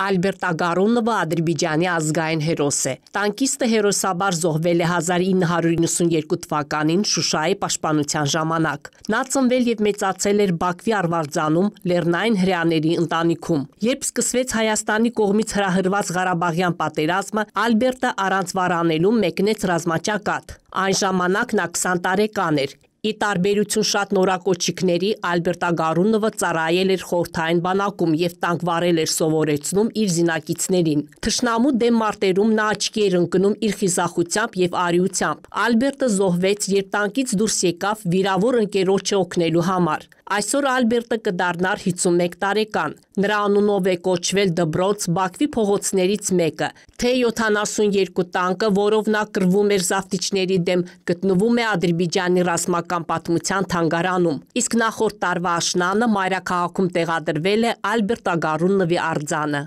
Ալբերտ Ագարոնովը Ադրբիջանի ազգային հերոս է։ Տանկիստը հերոսաբար զոհվել է 1992 թվականին Շուշայի պաշտպանության ժամանակ։ Նա ծնվել եւ մեծացել էր Բաքվի Արվարձանում Լեռնային հрьяաների ընտանիքում։ Երբ սկսվեց Հայաստանի կողմից հրահրված Ղարաբաղյան պատերազմը, Ալբերտը առանց վարանելու մեկնեց ռազմաճակատ։ Այն ժամանակ նա 20 տարեկան էր Ի տարբերություն շատ նորակոչիքների Ալբերտ Ագարունովը ծառայել էր խորթային բանակում եւ տանկ վարել էր սովորեցնում իր զինակիցներին։ Թշնամու դեմ մարտերում նա աչքի էր ընկնում իր խիզախությամբ եւ արիությամբ։ Ալբերտը զոհվեց, երբ տանկից դուրս եկավ վիրավոր ընկերոջը օգնելու համար։ Այսօր Ալբերտը կդառնար 51 տարեկան։ Նրա անունով է կոչվել Դբրոց Բաքվի փողոցներից մեկը։ Թե 72 տանկը, որով նա կռվում էր զավթիչների դեմ, գտնվում է Ադրբեջանի ռազմական Պետական պատմության թանգարանում, իսկ նախորդ տարվա աշնանը մայրաքաղաքում տեղադրվել է Ալբերտ Ագարունովի արձանը։